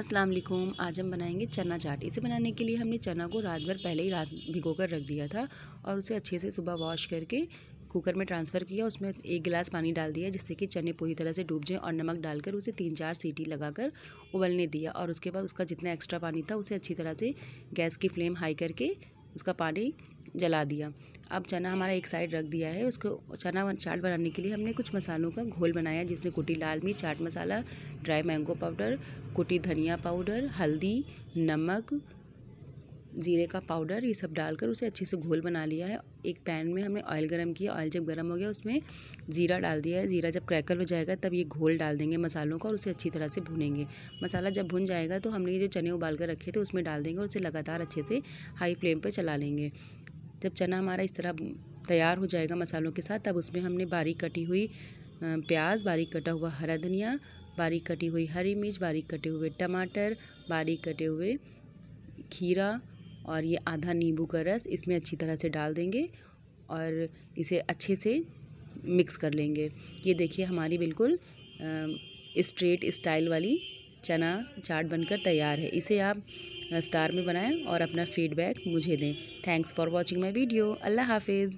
अस्सलाम वालेकुम आज हम बनाएंगे चना चाट इसे बनाने के लिए हमने चना को रात भर पहले ही रात भिगो कर रख दिया था और उसे अच्छे से सुबह वॉश करके कुकर में ट्रांसफ़र किया उसमें एक गिलास पानी डाल दिया जिससे कि चने पूरी तरह से डूब जाएं और नमक डालकर उसे तीन चार सीटी लगाकर उबलने दिया और उसके बाद उसका जितना एक्स्ट्रा पानी था उसे अच्छी तरह से गैस की फ्लेम हाई करके उसका पानी जला दिया अब चना हमारा एक साइड रख दिया है उसको चना चाट बनाने के लिए हमने कुछ मसालों का घोल बनाया जिसमें कुटी लाल मिर्च चाट मसाला ड्राई मैंगो पाउडर कुटी धनिया पाउडर हल्दी नमक जीरे का पाउडर ये सब डालकर उसे अच्छे से घोल बना लिया है एक पैन में हमने ऑयल गरम किया ऑयल जब गरम हो गया उसमें जीरा डाल दिया है जीरा जब क्रैकल हो जाएगा तब ये घोल डाल देंगे मसालों का और उसे अच्छी तरह से भुनेंगे मसाला जब भुन जाएगा तो हमने ये जो चने उबाल कर रखे थे उसमें डाल देंगे और उसे लगातार अच्छे से हाई फ्लेम पर चला लेंगे जब चना हमारा इस तरह तैयार हो जाएगा मसालों के साथ तब उसमें हमने बारीक कटी हुई प्याज बारीक कटा हुआ हरा धनिया बारीक कटी हुई हरी मिर्च बारीक कटे हुए टमाटर बारीक कटे हुए खीरा और ये आधा नींबू का रस इसमें अच्छी तरह से डाल देंगे और इसे अच्छे से मिक्स कर लेंगे ये देखिए हमारी बिल्कुल स्ट्रेट स्टाइल वाली चना चाट बनकर तैयार है इसे आप रफ्तार में बनाएं और अपना फीडबैक मुझे दें thanks for watching my video अल्लाह हाफिज़